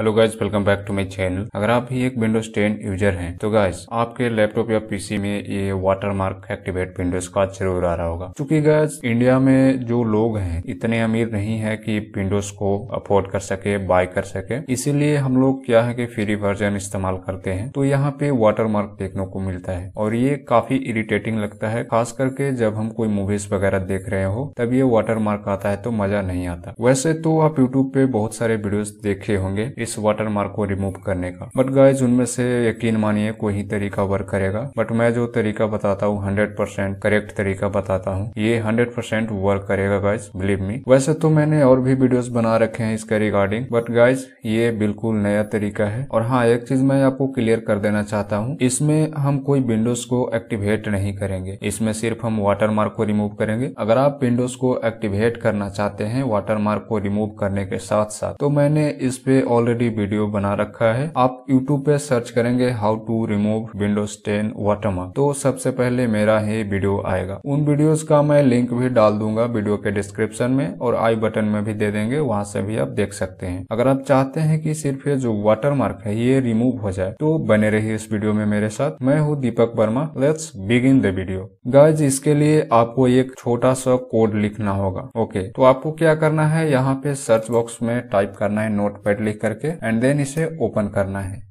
hello guys welcome back to my channel अगर आप भी एक विंडोज 10 यूजर हैं तो गाइज आपके लैपटॉप या पीसी में ये वाटरमार्क एक्टिवेट विंडोज का जरूर आ रहा होगा क्योंकि गाइज इंडिया में जो लोग हैं इतने अमीर नहीं है कि विंडोज को अफोर्ड कर सके बाय कर सके इसीलिए हम लोग क्या है कि फ्री वर्जन इस्तेमाल करते हैं तो यहाँ पे मार्क देखने को मिलता है और ये काफी इरिटेटिंग लगता है खास करके जब हम कोई मूवीज वगैरह देख रहे हो तब ये मार्क आता है तो मजा नहीं आता वैसे तो आप यूट्यूब पे बहुत सारे वीडियोज देखे होंगे इस वाटर मार्क को रिमूव करने का बट गाइज उनमें से यकीन मानिए कोई ही तरीका वर्क करेगा बट मैं जो तरीका बताता हूँ हंड्रेड परसेंट करेक्ट तरीका बताता हूँ ये हंड्रेड परसेंट वर्क करेगा गाइज बिलीव मी वैसे तो मैंने और भी वीडियो बना रखे है इसके रिगार्डिंग बट गाइज ये बिल्कुल नया तरीका है और हाँ एक चीज मैं आपको क्लियर कर देना चाहता हूँ इसमें हम कोई विंडोज को एक्टिवेट नहीं करेंगे इसमें सिर्फ हम वाटर मार्क को रिमूव करेंगे अगर आप विंडोज को एक्टिवेट करना चाहते हैं मार्क को रिमूव करने के साथ साथ तो मैंने इस पे ऑलरेडी ऑलरेडी वीडियो बना रखा है आप यूट्यूब पे सर्च करेंगे how to remove Windows ten watermark तो सबसे पहले मेरा ही वीडियो आएगा उन वीडियो का मैं लिंक भी डाल दूंगा वीडियो के डिस्क्रिप्शन में और आई बटन में भी दे देंगे वहाँ से भी आप देख सकते हैं अगर आप चाहते हैं कि सिर्फ ये जो वाटर मार्क है ये रिमूव हो जाए तो बने रहिए इस वीडियो में मेरे साथ मैं हूँ Deepak Verma let's begin the video guys इसके लिए आपको एक छोटा सा कोड लिखना होगा ओके तो आपको क्या करना है यहाँ पे सर्च बॉक्स में टाइप करना है नोट पैड लिख करके करके एंड देन इसे ओपन करना है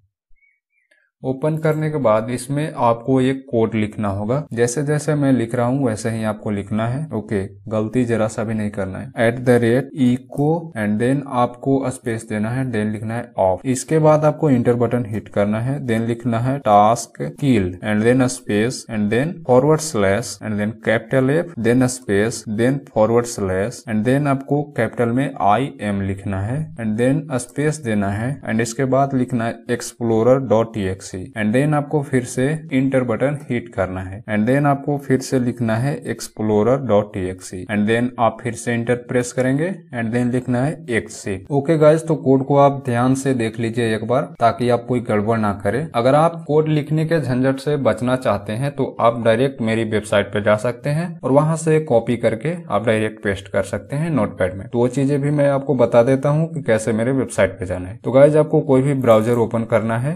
ओपन करने के बाद इसमें आपको एक कोड लिखना होगा जैसे जैसे मैं लिख रहा हूँ वैसे ही आपको लिखना है ओके गलती जरा सा भी नहीं करना है at the rate echo and then आपको स्पेस देना है देन लिखना है ऑफ इसके बाद आपको इंटर बटन हिट करना है देन लिखना है task kill and then space and then forward slash and then capital F then space then forward slash and then आपको कैपिटल में आई एम लिखना है एंड देन स्पेस देना है एंड इसके बाद लिखना है एक्सप्लोरर डॉट टी एक्स से एंड देन आपको फिर से इंटर बटन हिट करना है एंड देन आपको फिर से लिखना है explorer dot T and then आप फिर से इंटर प्रेस करेंगे एंड देन लिखना है एक्स से ओके गाइज तो कोड को आप ध्यान से देख लीजिए एक बार ताकि आप कोई गड़बड़ ना करे अगर आप कोड लिखने के झंझट से बचना चाहते हैं तो आप डायरेक्ट मेरी वेबसाइट पर जा सकते हैं और वहां से कॉपी करके आप डायरेक्ट पेस्ट कर सकते हैं नोटपैड में तो वो चीजें भी मैं आपको बता देता हूँ कि कैसे मेरे वेबसाइट पे जाना है तो गाइज आपको कोई भी ब्राउजर ओपन करना है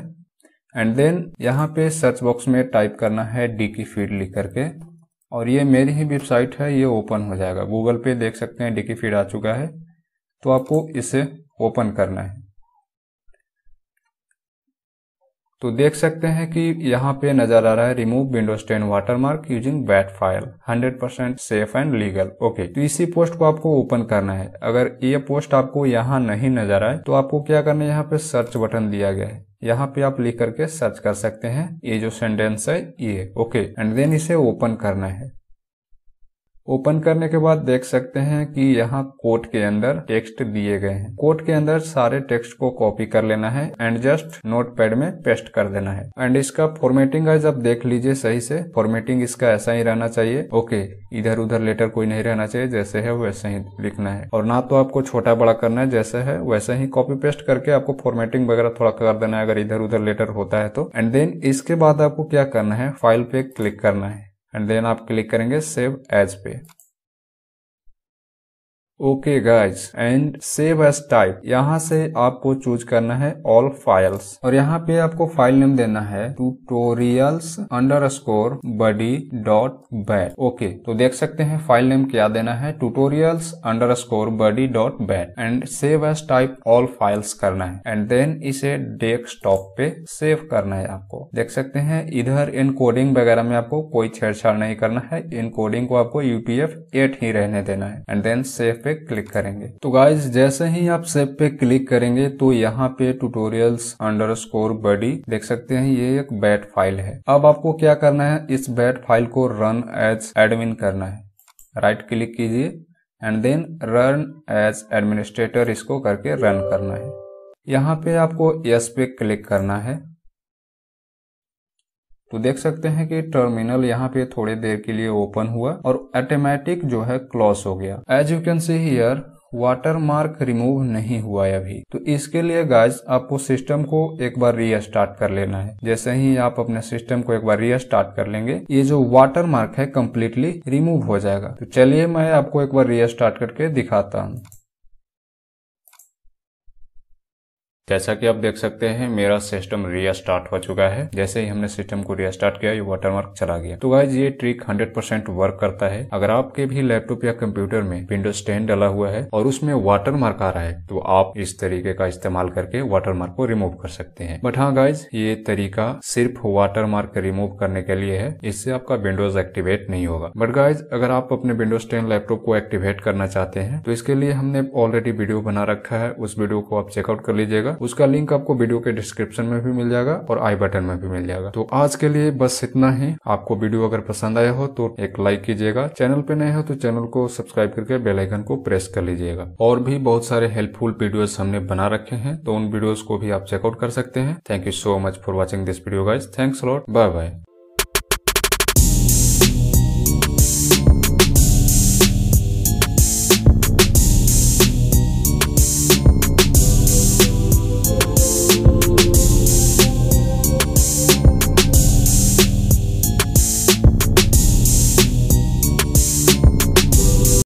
एंड देन यहाँ पे सर्च बॉक्स में टाइप करना है डी की फीड लिख करके और ये मेरी ही वेबसाइट है ये ओपन हो जाएगा गूगल पे देख सकते हैं डी की फीड आ चुका है तो आपको इसे ओपन करना है तो देख सकते हैं कि यहाँ पे नजर आ रहा है remove Windows 10 watermark using bat file 100% safe and legal okay तो इसी पोस्ट को आपको ओपन करना है अगर ये पोस्ट आपको यहाँ नहीं नजर आए तो आपको क्या करना है यहाँ पे सर्च बटन दिया गया है यहाँ पे आप लिख करके सर्च कर सकते हैं ये जो सेंटेंस है ये ओके एंड देन इसे ओपन करना है ओपन करने के बाद देख सकते हैं कि यहाँ कोट के अंदर टेक्स्ट दिए गए हैं कोट के अंदर सारे टेक्स्ट को कॉपी कर लेना है एंड जस्ट नोट पैड में पेस्ट कर देना है एंड इसका फॉर्मेटिंग गाइज आप देख लीजिए सही से फॉर्मेटिंग इसका ऐसा ही रहना चाहिए ओके इधर उधर लेटर कोई नहीं रहना चाहिए जैसे है वैसे ही लिखना है और ना तो आपको छोटा बड़ा करना है जैसे है वैसे ही कॉपी पेस्ट करके आपको फॉर्मेटिंग वगैरह थोड़ा कर देना है अगर इधर उधर लेटर होता है तो एंड देन इसके बाद आपको क्या करना है फाइल पे क्लिक करना है एंड देन आप क्लिक करेंगे सेव एज पे okay guys and save as type यहाँ से आपको चूज करना है ऑल फाइल्स और यहाँ पे आपको फाइल नेम देना है tutorials underscore buddy dot bat okay तो देख सकते हैं फाइल नेम क्या देना है tutorials underscore buddy dot bat and save as type all files करना है एंड देन इसे डेस्कटॉप पे सेव करना है आपको देख सकते हैं इधर इनकोडिंग वगैरह में आपको कोई छेड़छाड़ नहीं करना है इनकोडिंग को आपको यूपीएफ एट ही रहने देना है एंड देन सेव पे क्लिक करेंगे तो गाइज जैसे ही आप सेव पे क्लिक करेंगे तो यहाँ पे ट्यूटोरियल्स अंडर स्कोर बडी देख सकते हैं ये एक बैट फाइल है अब आपको क्या करना है इस बैट फाइल को रन एज एडमिन करना है राइट क्लिक कीजिए and then run as administrator इसको करके रन करना है यहाँ पे आपको यस पे क्लिक करना है तो देख सकते हैं कि टर्मिनल यहाँ पे थोड़ी देर के लिए ओपन हुआ और ऑटोमेटिक जो है क्लॉस हो गया as you can see here watermark remove नहीं हुआ है अभी तो इसके लिए गाइज आपको सिस्टम को एक बार रीस्टार्ट कर लेना है जैसे ही आप अपने सिस्टम को एक बार रीस्टार्ट कर लेंगे ये जो वाटर मार्क है कम्प्लीटली रिमूव हो जाएगा तो चलिए मैं आपको एक बार रीस्टार्ट करके दिखाता हूँ जैसा कि आप देख सकते हैं मेरा सिस्टम रीस्टार्ट हो चुका है जैसे ही हमने सिस्टम को रीस्टार्ट किया ये वाटरमार्क चला गया तो गाइज ये ट्रिक 100% वर्क करता है अगर आपके भी लैपटॉप या कंप्यूटर में विंडोज 10 डला हुआ है और उसमें वाटरमार्क आ रहा है तो आप इस तरीके का इस्तेमाल करके वाटरमार्क को रिमूव कर सकते हैं बट हाँ गाइज ये तरीका सिर्फ वाटरमार्क रिमूव करने के लिए है इससे आपका विंडोज एक्टिवेट नहीं होगा बट गाइज अगर आप अपने विंडोज टेन लैपटॉप को एक्टिवेट करना चाहते हैं तो इसके लिए हमने ऑलरेडी वीडियो बना रखा है उस वीडियो को आप चेकआउट कर लीजिएगा उसका लिंक आपको वीडियो के डिस्क्रिप्शन में भी मिल जाएगा और आई बटन में भी मिल जाएगा तो आज के लिए बस इतना ही आपको वीडियो अगर पसंद आया हो तो एक लाइक कीजिएगा चैनल पे नए हो तो चैनल को सब्सक्राइब करके बेलाइकन को प्रेस कर लीजिएगा और भी बहुत सारे हेल्पफुल वीडियोज हमने बना रखे हैं तो उन वीडियोज को भी आप चेकआउट कर सकते हैं thank you so much for watching this video guys thanks lot bye bye